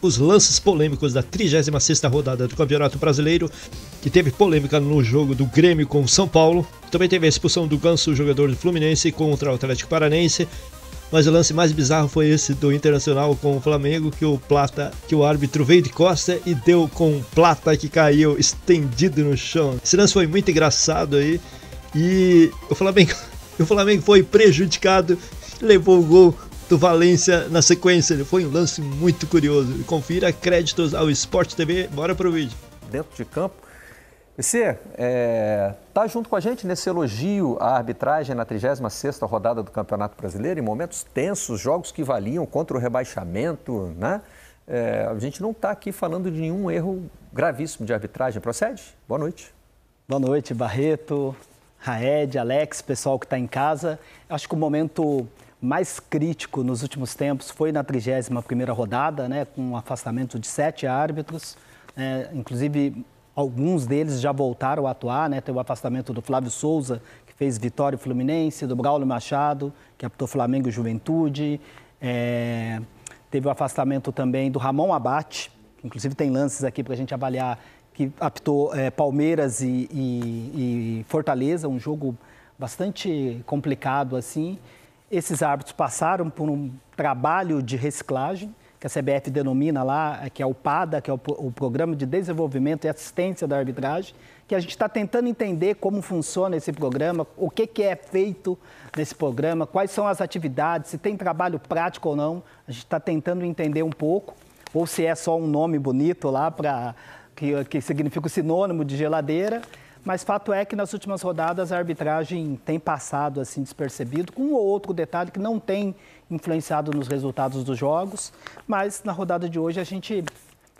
os lances polêmicos da 36ª rodada do Campeonato Brasileiro, que teve polêmica no jogo do Grêmio com o São Paulo. Também teve a expulsão do Ganso, jogador do Fluminense, contra o Atlético Paranense. Mas o lance mais bizarro foi esse do Internacional com o Flamengo, que o Plata, que o árbitro veio de costa e deu com o Plata que caiu estendido no chão. Esse lance foi muito engraçado aí. E o Flamengo, o Flamengo foi prejudicado, levou o gol do Valência na sequência. Foi um lance muito curioso. Confira créditos ao Sport TV. Bora pro vídeo. Dentro de campo, você é, tá junto com a gente nesse elogio à arbitragem na 36ª rodada do Campeonato Brasileiro, em momentos tensos, jogos que valiam contra o rebaixamento, né? É, a gente não está aqui falando de nenhum erro gravíssimo de arbitragem. Procede? Boa noite. Boa noite, Barreto, Raed, Alex, pessoal que está em casa. Acho que o momento mais crítico nos últimos tempos foi na 31ª rodada, né, com um afastamento de sete árbitros, é, inclusive alguns deles já voltaram a atuar, né, tem o afastamento do Flávio Souza, que fez Vitória e Fluminense, do Braulio Machado, que apitou Flamengo e Juventude, é, teve o afastamento também do Ramon Abate, inclusive tem lances aqui para a gente avaliar, que apitou é, Palmeiras e, e, e Fortaleza, um jogo bastante complicado assim, esses árbitros passaram por um trabalho de reciclagem, que a CBF denomina lá, que é o PADA, que é o, o Programa de Desenvolvimento e Assistência da Arbitragem, que a gente está tentando entender como funciona esse programa, o que, que é feito nesse programa, quais são as atividades, se tem trabalho prático ou não. A gente está tentando entender um pouco, ou se é só um nome bonito lá para que, que significa o sinônimo de geladeira. Mas fato é que nas últimas rodadas a arbitragem tem passado assim despercebido, com um ou outro detalhe que não tem influenciado nos resultados dos jogos. Mas na rodada de hoje a gente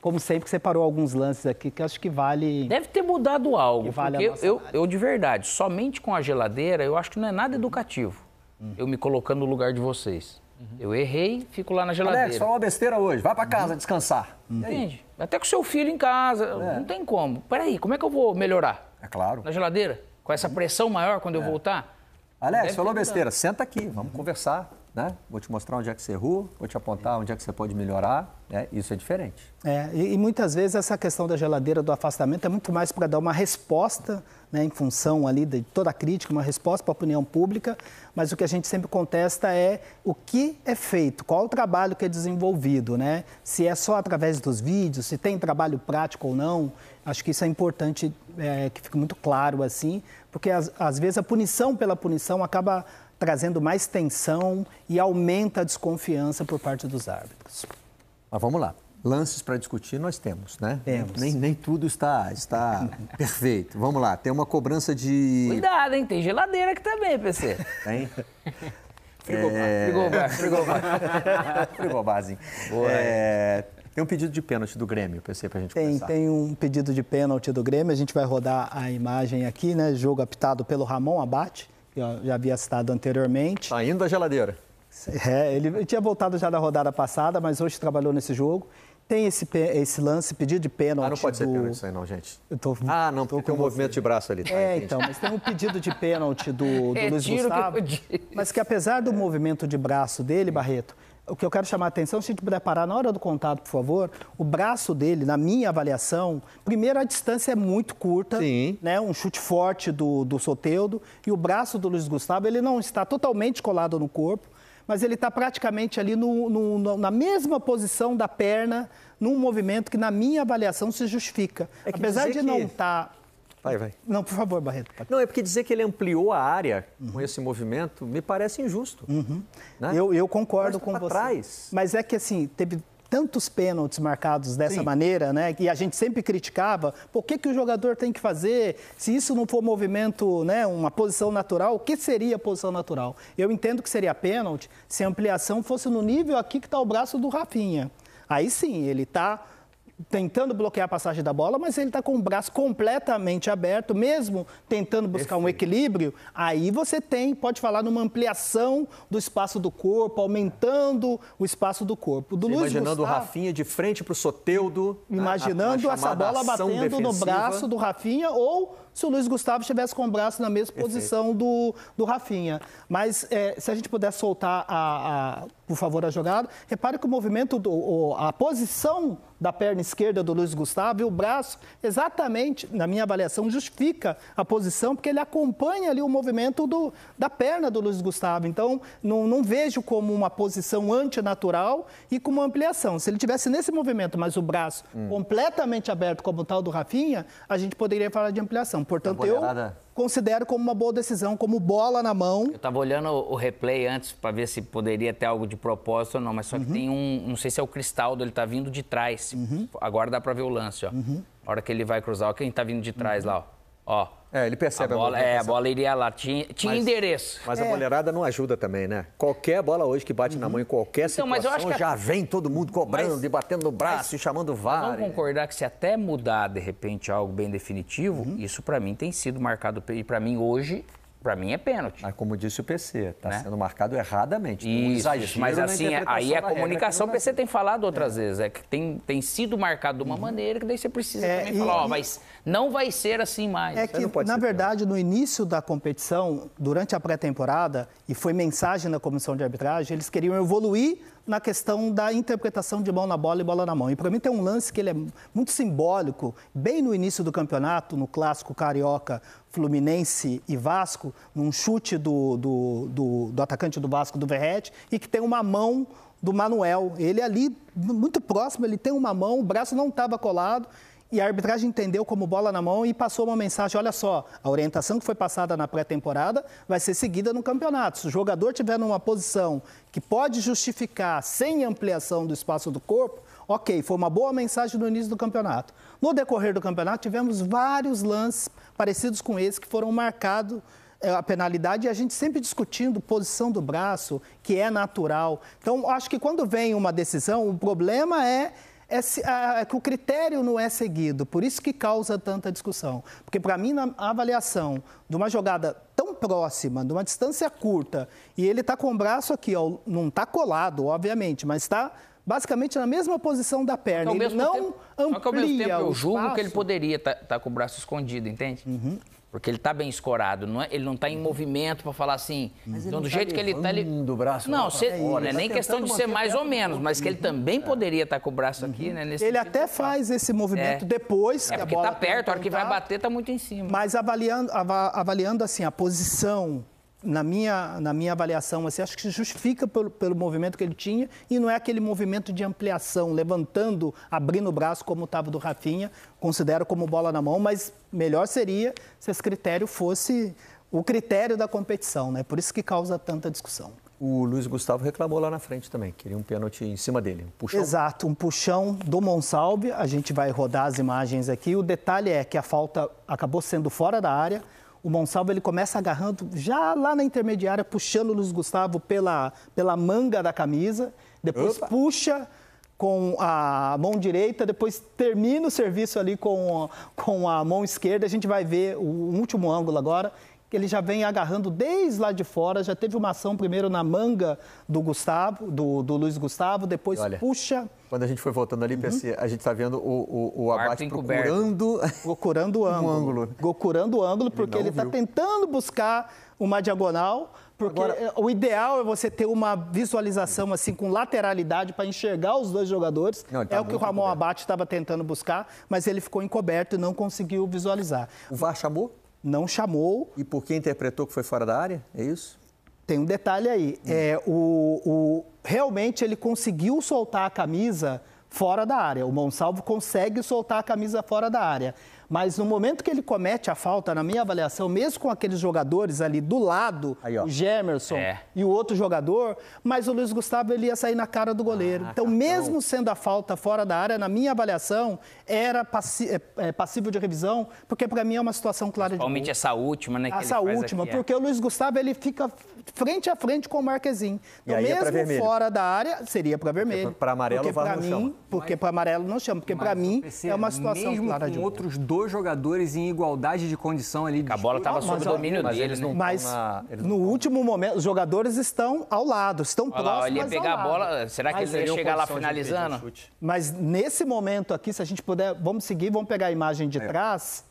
como sempre, separou alguns lances aqui que acho que vale. Deve ter mudado algo. Vale porque eu, eu, de verdade, somente com a geladeira, eu acho que não é nada educativo. Uhum. Eu me colocando no lugar de vocês. Uhum. Eu errei, fico lá na geladeira. Alex, fala uma besteira hoje. Vai para casa uhum. descansar. Entende? Até com seu filho em casa. É. Não tem como. Peraí, como é que eu vou melhorar? É claro. Na geladeira? Com essa pressão maior quando é. eu voltar? Alex, falou besteira. Senta aqui, vamos conversar. Né? Vou te mostrar onde é que você errou, vou te apontar onde é que você pode melhorar. Né? Isso é diferente. É, e, e, muitas vezes essa questão da geladeira, do afastamento, é muito mais para dar uma resposta, né, em função ali de toda a crítica, uma resposta para a opinião pública, mas o que a gente sempre contesta é o que é feito, qual o trabalho que é desenvolvido, né? Se é só através dos vídeos, se tem trabalho prático ou não. Acho que isso é importante é, que fique muito claro assim, porque às vezes a punição pela punição acaba trazendo mais tensão e aumenta a desconfiança por parte dos árbitros. Mas vamos lá. Lances para discutir nós temos, né? Temos. Nem, nem tudo está, está perfeito. Vamos lá, tem uma cobrança de. Cuidado, hein? Tem geladeira aqui também, PC. Tem. Frigobar. É... Frigobar. Frigobar. Frigobarzinho. Boa, é... Tem um pedido de pênalti do Grêmio, pensei para a gente tem, começar. Tem um pedido de pênalti do Grêmio, a gente vai rodar a imagem aqui, né? Jogo apitado pelo Ramon Abate, que eu já havia citado anteriormente. Tá da geladeira. É, ele tinha voltado já da rodada passada, mas hoje trabalhou nesse jogo. Tem esse, esse lance, pedido de pênalti. Ah, não pode do... ser pênalti isso aí, não, gente. Tô, ah, não, porque tem um movimento de braço ali. Tá, é, então, mas tem um pedido de pênalti do, do é, Luiz Gustavo. Que mas que apesar do movimento de braço dele, Barreto, o que eu quero chamar a atenção, se a gente puder parar na hora do contato, por favor, o braço dele, na minha avaliação, primeiro a distância é muito curta, Sim. né? Um chute forte do, do Soteudo e o braço do Luiz Gustavo, ele não está totalmente colado no corpo, mas ele está praticamente ali no, no, na mesma posição da perna, num movimento que, na minha avaliação, se justifica. É Apesar de não estar Vai, vai. Não, por favor, Barreto. Pode. Não, é porque dizer que ele ampliou a área uhum. com esse movimento me parece injusto. Uhum. Né? Eu, eu concordo com você. Trás. Mas é que, assim, teve tantos pênaltis marcados dessa Sim. maneira, né? E a gente sempre criticava, por que, que o jogador tem que fazer? Se isso não for movimento, né, uma posição natural, o que seria a posição natural? Eu entendo que seria pênalti se a ampliação fosse no nível aqui que está o braço do Rafinha. Aí sim, ele está tentando bloquear a passagem da bola, mas ele está com o braço completamente aberto, mesmo tentando buscar Perfeito. um equilíbrio, aí você tem, pode falar, numa ampliação do espaço do corpo, aumentando o espaço do corpo. Do imaginando Gustavo, o Rafinha de frente para o Soteudo. Né? Imaginando a, a essa bola batendo defensiva. no braço do Rafinha ou se o Luiz Gustavo estivesse com o braço na mesma posição do, do Rafinha. Mas é, se a gente puder soltar, a, a, por favor, a jogada, repare que o movimento, do, o, a posição da perna esquerda do Luiz Gustavo e o braço, exatamente, na minha avaliação, justifica a posição, porque ele acompanha ali o movimento do, da perna do Luiz Gustavo. Então, não, não vejo como uma posição antinatural e com uma ampliação. Se ele tivesse nesse movimento, mas o braço hum. completamente aberto, como o tal do Rafinha, a gente poderia falar de ampliação. Portanto, eu considero como uma boa decisão, como bola na mão. Eu estava olhando o replay antes para ver se poderia ter algo de propósito ou não, mas só uhum. que tem um, não sei se é o Cristaldo, ele está vindo de trás. Uhum. Agora dá para ver o lance, ó. Uhum. A hora que ele vai cruzar, ó, quem está vindo de trás uhum. lá, ó. ó. É, ele percebe a bola. A bola é, a bola iria lá, tinha, tinha mas, endereço. Mas é. a mulherada não ajuda também, né? Qualquer bola hoje que bate uhum. na mão em qualquer então, situação, já vem todo mundo cobrando mas, e batendo no braço mas, e chamando VAR. Vamos né? concordar que se até mudar, de repente, algo bem definitivo, uhum. isso para mim tem sido marcado, e para mim hoje para mim é pênalti. Mas como disse o PC, está né? sendo marcado erradamente. Isso, um mas assim, é, aí é a comunicação, o PC tem falado outras é. vezes, é que tem, tem sido marcado de uma uhum. maneira que daí você precisa é, também e, falar, ó, oh, mas não vai ser assim mais. É que, na verdade, pior. no início da competição, durante a pré-temporada, e foi mensagem da comissão de arbitragem, eles queriam evoluir na questão da interpretação de mão na bola e bola na mão. E para mim tem um lance que ele é muito simbólico, bem no início do campeonato, no clássico carioca Fluminense e Vasco, num chute do, do, do, do atacante do Vasco, do Verrete, e que tem uma mão do Manuel. Ele é ali, muito próximo, ele tem uma mão, o braço não estava colado, e a arbitragem entendeu como bola na mão e passou uma mensagem: olha só, a orientação que foi passada na pré-temporada vai ser seguida no campeonato. Se o jogador tiver numa posição que pode justificar sem ampliação do espaço do corpo, ok, foi uma boa mensagem no início do campeonato. No decorrer do campeonato, tivemos vários lances parecidos com esse que foram marcados eh, a penalidade e a gente sempre discutindo posição do braço, que é natural. Então, acho que quando vem uma decisão, o problema é é, é, que o critério não é seguido, por isso que causa tanta discussão. Porque, para mim, na avaliação de uma jogada tão próxima, de uma distância curta, e ele está com o braço aqui, ó, não está colado, obviamente, mas está basicamente na mesma posição da perna. Ele não tempo, amplia só que ao mesmo tempo eu julgo que ele poderia estar tá, tá com o braço escondido, entende? Uhum. Porque ele está bem escorado, não é, ele não está em movimento para falar assim. Mas então, do tá jeito que ele está. Ele... Do braço não, cê, é, não é nem tá questão de ser mais ou menos, mas que ele uhum. também é. poderia estar tá com o braço uhum. aqui, né? Nesse ele até faz esse movimento é. depois. É que porque está perto, a hora que vai bater, está muito em cima. Mas avaliando, avaliando assim, a posição na minha, na minha avaliação, assim, acho que se justifica pelo, pelo movimento que ele tinha e não é aquele movimento de ampliação, levantando, abrindo o braço como estava do Rafinha, considero como bola na mão, mas melhor seria se esse critério fosse o critério da competição, né? Por isso que causa tanta discussão. O Luiz Gustavo reclamou lá na frente também, queria um pênalti em cima dele, um puxão. Exato, um puxão do Monsalve, a gente vai rodar as imagens aqui. O detalhe é que a falta acabou sendo fora da área, o Monsalvo ele começa agarrando já lá na intermediária, puxando o Luiz Gustavo pela, pela manga da camisa, depois Opa. puxa com a mão direita, depois termina o serviço ali com, com a mão esquerda. A gente vai ver o último ângulo agora, que ele já vem agarrando desde lá de fora. Já teve uma ação primeiro na manga do Gustavo, do, do Luiz Gustavo, depois Olha. puxa quando a gente foi voltando ali, uhum. PC, a gente está vendo o, o, o abate procurando... procurando o ângulo. Um ângulo. Procurando o ângulo, porque ele está tentando buscar uma diagonal, porque Agora... o ideal é você ter uma visualização assim com lateralidade para enxergar os dois jogadores. Não, tá é o que o Ramon encoberto. Abate estava tentando buscar, mas ele ficou encoberto e não conseguiu visualizar. O VAR chamou? Não chamou. E por que interpretou que foi fora da área? É isso? Tem um detalhe aí. Hum. É, o, o, realmente ele conseguiu soltar a camisa fora da área. O Monsalvo consegue soltar a camisa fora da área. Mas no momento que ele comete a falta, na minha avaliação, mesmo com aqueles jogadores ali do lado, Aí, o Gemerson é. e o outro jogador, mas o Luiz Gustavo ele ia sair na cara do ah, goleiro. Ah, então, cartão. mesmo sendo a falta fora da área, na minha avaliação, era passi é, é passível de revisão, porque para mim é uma situação clara de. Principalmente essa última, né? essa última, aqui, é. porque é. o Luiz Gustavo ele fica frente a frente com o Marquezinho. É então, mesmo fora da área, seria para vermelho. Para amarelo, porque para mim, Porque para amarelo não chama, porque para mim é uma situação clara de. outros dois dois jogadores em igualdade de condição ali. a bola estava sob o domínio mas deles. Né? não mas na, no último momento, os jogadores estão ao lado, estão Olha próximos lá, ele ia pegar a bola, será que mas ele ia chegar lá finalizando? Mas nesse momento aqui, se a gente puder, vamos seguir, vamos pegar a imagem de é. trás...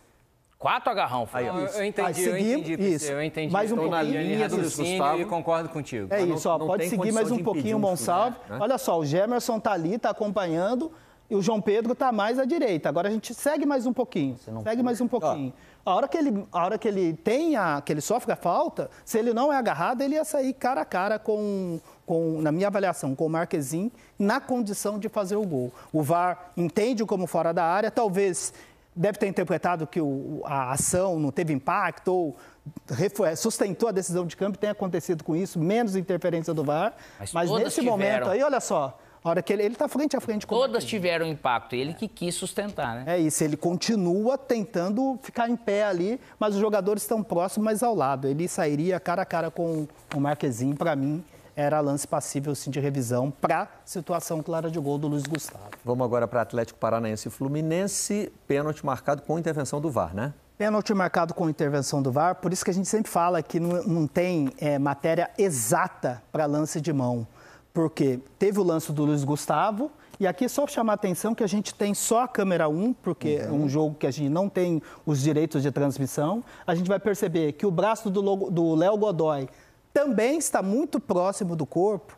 Quatro agarrão, foi. Não, eu entendi, ah, seguir, eu entendi, isso. eu entendi. Mais um Estou pouquinho, na linha do Gustavo. e concordo contigo. É isso, não, ó, não pode seguir mais um pouquinho, Monsalve. Né? Olha só, o Gemerson está ali, está acompanhando. E o João Pedro está mais à direita. Agora a gente segue mais um pouquinho. Segue pula. mais um pouquinho. A hora que ele, a hora que ele tem a, que ele sofre a falta, se ele não é agarrado, ele ia sair cara a cara com, com na minha avaliação, com o Marquezin na condição de fazer o gol. O VAR entende como fora da área, talvez deve ter interpretado que o, a ação não teve impacto ou é, sustentou a decisão de campo, tem acontecido com isso, menos interferência do Var. Mas, mas nesse tiveram. momento aí, olha só, a hora que ele está frente a frente com Todas tiveram impacto, ele é. que quis sustentar, né? É isso, ele continua tentando ficar em pé ali, mas os jogadores estão próximos, mas ao lado. Ele sairia cara a cara com o Marquezinho, para mim, era lance passível sim de revisão para situação clara de gol do Luiz Gustavo. Vamos agora para Atlético Paranaense e Fluminense, pênalti marcado com intervenção do VAR, né? Pênalti marcado com intervenção do VAR, por isso que a gente sempre fala que não, não tem é, matéria exata para lance de mão porque teve o lance do Luiz Gustavo, e aqui é só chamar a atenção que a gente tem só a câmera 1, porque uhum. é um uhum. jogo que a gente não tem os direitos de transmissão. A gente vai perceber que o braço do Léo Godoy também está muito próximo do corpo.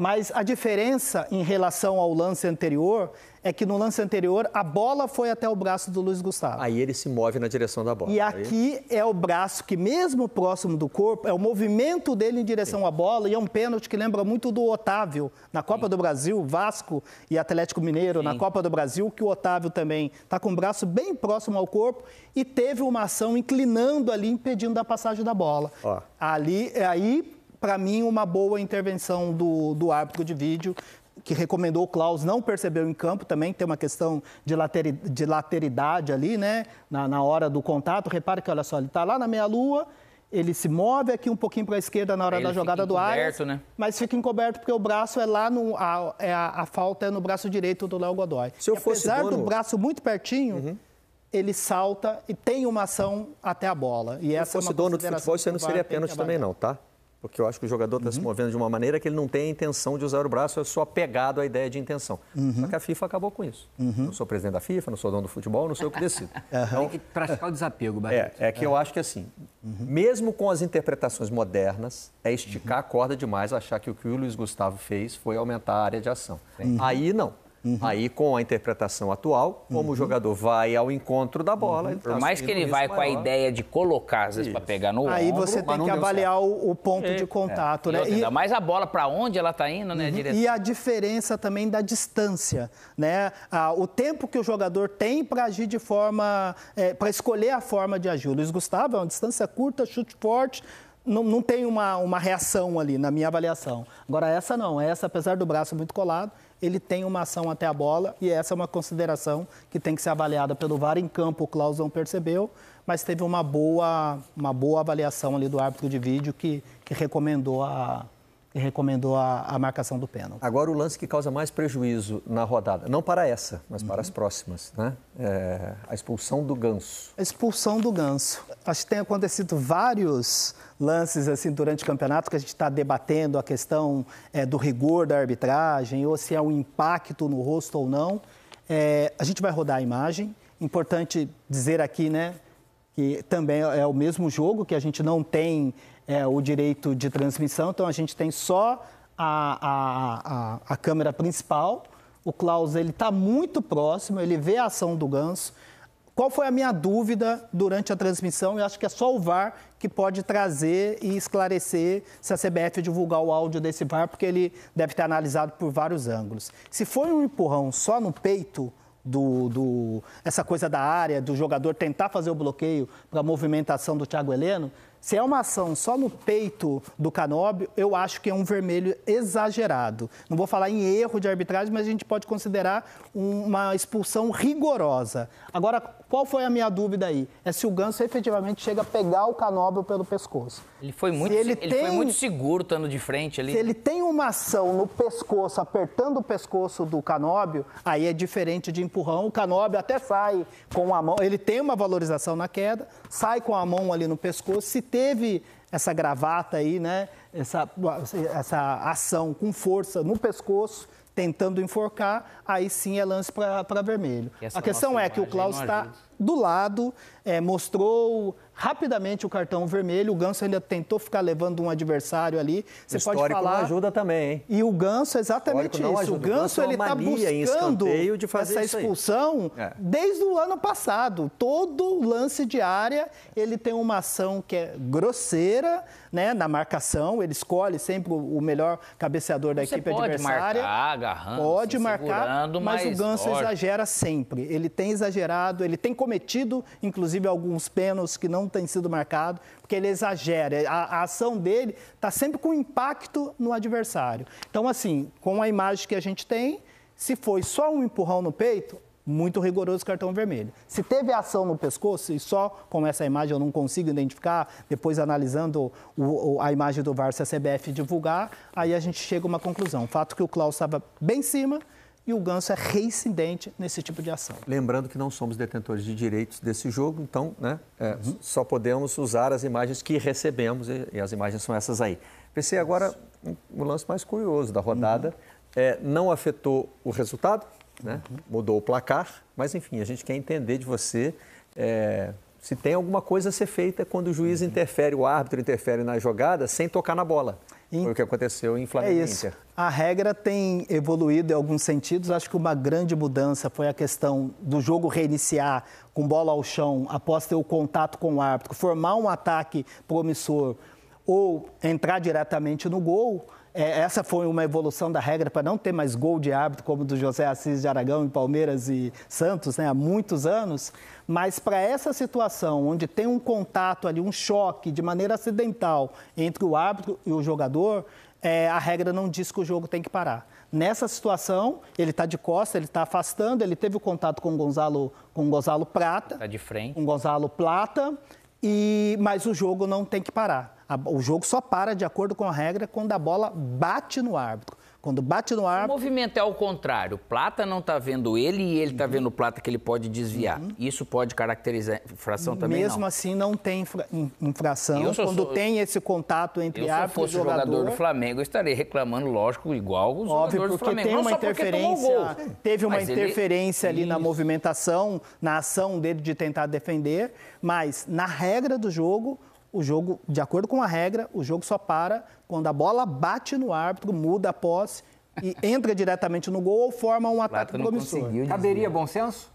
Mas a diferença em relação ao lance anterior é que no lance anterior a bola foi até o braço do Luiz Gustavo. Aí ele se move na direção da bola. E aqui é o braço que, mesmo próximo do corpo, é o movimento dele em direção Sim. à bola e é um pênalti que lembra muito do Otávio na Copa Sim. do Brasil, Vasco e Atlético Mineiro Sim. na Copa do Brasil, que o Otávio também está com o braço bem próximo ao corpo e teve uma ação inclinando ali, impedindo a passagem da bola. Ó. Ali, aí para mim, uma boa intervenção do, do árbitro de vídeo que recomendou o Klaus não percebeu em campo também, tem uma questão de, lateri, de lateridade ali, né? Na, na, hora do contato. Repare que, olha só, ele está lá na meia-lua, ele se move aqui um pouquinho para a esquerda na hora ele da jogada do Arias, né? mas fica encoberto porque o braço é lá no a, é a, a falta é no braço direito do Léo Godoy. Se eu e fosse apesar dono... do braço muito pertinho, uhum. ele salta e tem uma ação até a bola. E se é fosse dono do futebol, isso não seria pênalti também não, tá? Porque eu acho que o jogador está uhum. se movendo de uma maneira que ele não tem a intenção de usar o braço, é só pegado à ideia de intenção. Uhum. Só que a FIFA acabou com isso. Uhum. Não sou presidente da FIFA, não sou dono do futebol, não sou eu que decido. Então, tem que praticar o desapego, é, Barreto. É, é que eu é. acho que assim, uhum. mesmo com as interpretações modernas, é esticar uhum. a corda demais achar que o que o Luiz Gustavo fez foi aumentar a área de ação. Aí não. Uhum. Aí, com a interpretação atual, como uhum. o jogador vai ao encontro da bola... Uhum. Tá Por mais que ele vai maior. com a ideia de colocar, às vezes, para pegar no Aí ombro, você tem que avaliar o, ponto é. de contato, é. né? E, ainda mais a bola, para onde ela está indo, né? A uhum. e a diferença também da distância, né? Ah, o tempo que o jogador tem para agir de forma... É, para escolher a forma de agir. O Luiz Gustavo é uma distância curta, chute forte... Não, não tem uma, uma reação ali, na minha avaliação. Agora, essa não. Essa, apesar do braço muito colado, ele tem uma ação até a bola e essa é uma consideração que tem que ser avaliada pelo VAR em campo. O Klaus não percebeu, mas teve uma boa, uma boa avaliação ali do árbitro de vídeo que, que recomendou a, recomendou a, a, marcação do pênalti. Agora o lance que causa mais prejuízo na rodada, não para essa, mas para uhum. as próximas, né? É, a expulsão do Ganso. A expulsão do Ganso. Acho que tem acontecido vários lances assim durante o campeonato que a gente está debatendo a questão é, do rigor da arbitragem ou se é um impacto no rosto ou não. É, a gente vai rodar a imagem. Importante dizer aqui, né? que também é o mesmo jogo, que a gente não tem é, o direito de transmissão, então a gente tem só a, a, a, a câmera principal. O Klaus ele está muito próximo, ele vê a ação do ganso. Qual foi a minha dúvida durante a transmissão? Eu acho que é só o VAR que pode trazer e esclarecer se a CBF divulgar o áudio desse VAR, porque ele deve ter analisado por vários ângulos. Se foi um empurrão só no peito, do, do essa coisa da área, do jogador tentar fazer o bloqueio para a movimentação do Thiago Heleno, se é uma ação só no peito do Canóbio, eu acho que é um vermelho exagerado. Não vou falar em erro de arbitragem, mas a gente pode considerar uma expulsão rigorosa. Agora, qual foi a minha dúvida aí? É se o ganso efetivamente chega a pegar o canobio pelo pescoço. Ele foi muito, se ele, tem, foi muito seguro estando de frente ali. Se ele tem uma ação no pescoço, apertando o pescoço do canóbio, aí é diferente de empurrão. O canóbio até sai com a mão, ele tem uma valorização na queda, sai com a mão ali no pescoço. Se teve essa gravata aí, né? Essa, essa ação com força no pescoço, tentando enforcar, aí sim é lance para vermelho. A questão é que o Klaus está do lado, é, mostrou rapidamente o cartão vermelho. O Ganso ainda tentou ficar levando um adversário ali. Você o pode falar. Não ajuda também, hein? E o Ganso exatamente o isso. O Ganso, é ele está buscando de fazer essa expulsão é. desde o ano passado. Todo lance de área ele tem uma ação que é grosseira, né, na marcação. Ele escolhe sempre o melhor cabeceador da Você equipe pode adversária. Marcar, agarrando, pode marcar, mas, mas o Ganso exagera sempre. Ele tem exagerado. Ele tem cometido, inclusive, alguns pênaltis que não têm sido marcados, porque ele exagera. A, a ação dele está sempre com impacto no adversário. Então, assim, com a imagem que a gente tem, se foi só um empurrão no peito, muito rigoroso cartão vermelho. Se teve ação no pescoço, e só com essa imagem eu não consigo identificar, depois analisando o, o, a imagem do VAR, se a CBF divulgar, aí a gente chega a uma conclusão. o Fato que o Klaus estava bem em cima, e o ganso é reincidente nesse tipo de ação. Lembrando que não somos detentores de direitos desse jogo, então né, é, uhum. só podemos usar as imagens que recebemos e, e as imagens são essas aí. Pensei agora um, um lance mais curioso da rodada. Uhum. É, não afetou o resultado, né? uhum. mudou o placar, mas enfim, a gente quer entender de você é, se tem alguma coisa a ser feita quando o juiz uhum. interfere, o árbitro interfere na jogada sem tocar na bola. Foi o que aconteceu em Flamengo é isso. A regra tem evoluído em alguns sentidos. Acho que uma grande mudança foi a questão do jogo reiniciar com bola ao chão após ter o contato com o árbitro, formar um ataque promissor ou entrar diretamente no gol é, essa foi uma evolução da regra para não ter mais gol de árbitro como do José Assis de Aragão em Palmeiras e Santos né, há muitos anos, mas para essa situação onde tem um contato ali, um choque de maneira acidental entre o árbitro e o jogador, é, a regra não diz que o jogo tem que parar. Nessa situação, ele está de costa, ele está afastando, ele teve o contato com o Gonzalo, com o Gonzalo Prata. Está de frente. Com o Gonzalo Plata. E, mas o jogo não tem que parar. O jogo só para, de acordo com a regra, quando a bola bate no árbitro. Quando bate no ar. O movimento é ao contrário. Plata não está vendo ele e ele está uhum. vendo plata que ele pode desviar. Uhum. Isso pode caracterizar infração também? Mesmo não. assim, não tem infra... infração. quando sou... tem esse contato entre eu, árbitro e jogador. Se fosse jogador do Flamengo, eu estaria reclamando, lógico, igual os óbvio, jogadores do Flamengo. Tem uma interferência, teve uma mas interferência ele... ali Isso. na movimentação, na ação dele de tentar defender, mas na regra do jogo o jogo, de acordo com a regra, o jogo só para quando a bola bate no árbitro, muda a posse e entra diretamente no gol ou forma um ataque no comissário Caberia bom senso?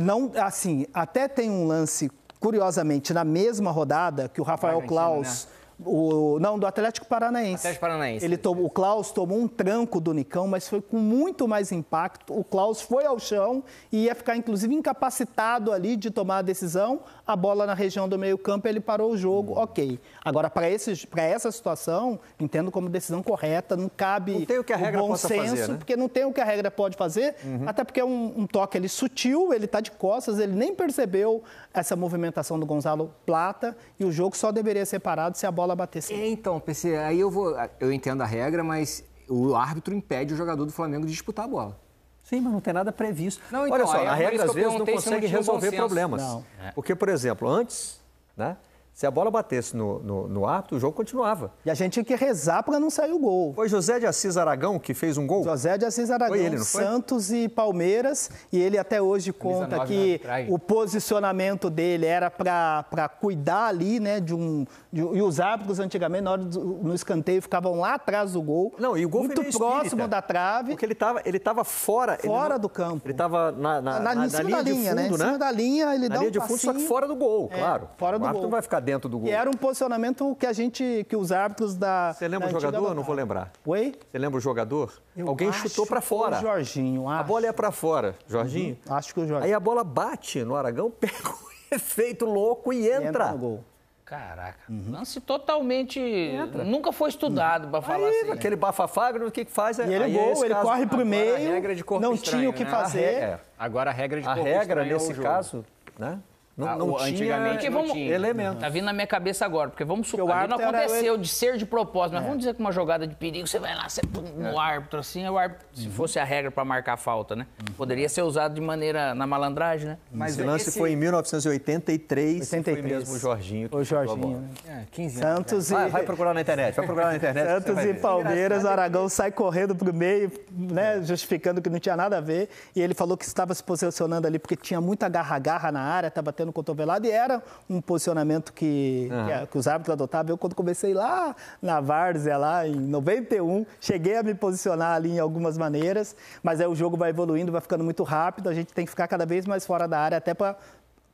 Não, assim, até tem um lance, curiosamente, na mesma rodada que o Rafael né? Claus. Né? O, não, do Atlético Paranaense. Atlético Paranaense. Ele tomou, o Klaus tomou um tranco do Nicão, mas foi com muito mais impacto. O Klaus foi ao chão e ia ficar, inclusive, incapacitado ali de tomar a decisão. A bola na região do meio-campo, ele parou o jogo, hum. ok. Agora, para essa situação, entendo como decisão correta, não cabe não tem o, que a regra bom senso, fazer, né? porque não tem o que a regra pode fazer, uhum. até porque é um, um toque ele sutil, ele está de costas, ele nem percebeu essa movimentação do Gonzalo Plata e o jogo só deveria ser parado se a bola bola bater sim. É, então, PC, aí eu vou. Eu entendo a regra, mas o árbitro impede o jogador do Flamengo de disputar a bola. Sim, mas não tem nada previsto. Não, então, Olha só, é a regra às vezes não consegue resolver problemas. Não. É. Porque, por exemplo, antes, né? Se a bola batesse no, no, no árbitro, o jogo continuava. E a gente tinha que rezar para não sair o gol. Foi José de Assis Aragão que fez um gol? José de Assis Aragão, foi ele, não foi? Santos e Palmeiras. E ele até hoje conta que né, o posicionamento dele era para cuidar ali, né? De um, de, e os árbitros antigamente, na hora do, no escanteio, ficavam lá atrás do gol. Não, e o gol Muito próximo espírita, da trave. Porque ele estava ele tava fora. Fora do campo. Ele estava na, na, na, na, linha, da linha, né? fundo, né? Em cima da linha, ele na dá linha um de fundo, passinho, só que fora do gol, é, claro. Fora do o gol. vai ficar dentro do gol. E era um posicionamento que a gente, que os árbitros da. Você lembra da o jogador? Não vou lembrar. Oi? Você lembra o jogador? Eu Alguém chutou para fora. O Jorginho, acho. A bola ia para fora, Jorginho. Uhum, acho que o Jorginho. Aí a bola bate no Aragão, pega o efeito louco e entra. E entra no gol. Caraca, uhum. lance totalmente. Entra. Nunca foi estudado uhum. para falar aí, assim. Aquele bafafá, o que faz é. E ele é aí, gol, ele caso, corre pro meio. A regra de corpo não estranho, tinha o que né? fazer. A é, regra, é. agora a regra de corpo A regra, nesse caso, né? Não, não ah, tinha, porque vamos, não tinha elemento. Tá vindo na minha cabeça agora, porque vamos supor, não aconteceu de ser de propósito, mas é. vamos dizer que uma jogada de perigo, você vai lá, você pum, no é. árbitro, assim, o árbitro, uhum. se fosse a regra para marcar falta, né? Uhum. Poderia ser usado de maneira, na malandragem, né? Uhum. Mas esse lance esse... foi em 1983, 83. foi mesmo o Jorginho. O Jorginho, né? É, 15 anos. Santos vai, e... vai, procurar na internet, vai procurar na internet. Santos e Palmeiras, o Aragão sai correndo pro meio, né, é. justificando que não tinha nada a ver, e ele falou que estava se posicionando ali porque tinha muita garra-garra na área, estava tá tendo no cotovelado e era um posicionamento que, uhum. que, que, os árbitros adotavam. Eu, quando comecei lá na Várzea, lá em 91, cheguei a me posicionar ali em algumas maneiras, mas aí o jogo vai evoluindo, vai ficando muito rápido, a gente tem que ficar cada vez mais fora da área, até para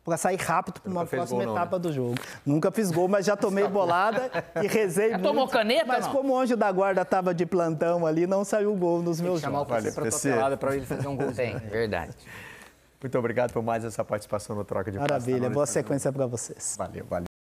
para sair rápido para uma próxima gol, etapa não, né? do jogo. Nunca fiz gol, mas já tomei bolada e rezei muito. Tomou caneta? Mas não? como o anjo da guarda estava de plantão ali, não saiu gol nos Tem meus jogos. Chamar o PC para ele fazer um gol. Tem, verdade. Muito obrigado por mais essa participação no Troca de tá Maravilha, boa sequência para vocês. Valeu, valeu.